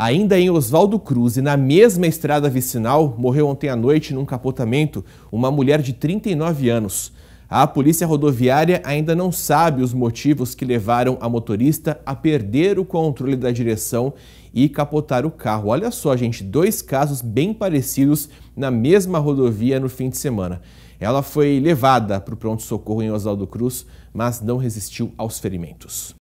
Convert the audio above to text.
Ainda em Oswaldo Cruz e na mesma estrada vicinal, morreu ontem à noite num capotamento uma mulher de 39 anos. A polícia rodoviária ainda não sabe os motivos que levaram a motorista a perder o controle da direção e capotar o carro. Olha só, gente, dois casos bem parecidos na mesma rodovia no fim de semana. Ela foi levada para o pronto-socorro em Oswaldo Cruz, mas não resistiu aos ferimentos.